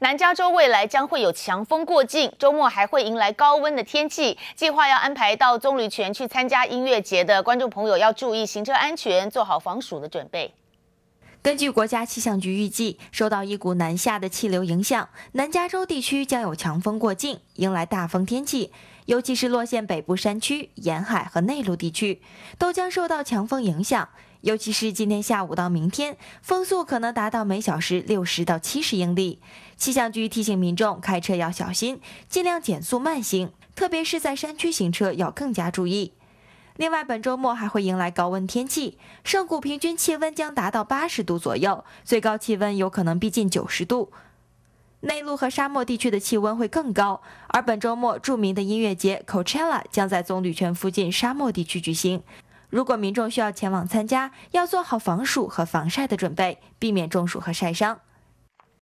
南加州未来将会有强风过境，周末还会迎来高温的天气。计划要安排到棕榈泉去参加音乐节的观众朋友，要注意行车安全，做好防暑的准备。根据国家气象局预计，受到一股南下的气流影响，南加州地区将有强风过境，迎来大风天气。尤其是洛县北部山区、沿海和内陆地区，都将受到强风影响。尤其是今天下午到明天，风速可能达到每小时六十到七十英里。气象局提醒民众开车要小心，尽量减速慢行，特别是在山区行车要更加注意。另外，本周末还会迎来高温天气，圣谷平均气温将达到八十度左右，最高气温有可能逼近九十度。内陆和沙漠地区的气温会更高。而本周末，著名的音乐节 Coachella 将在棕榈泉附近沙漠地区举行。如果民众需要前往参加，要做好防暑和防晒的准备，避免中暑和晒伤。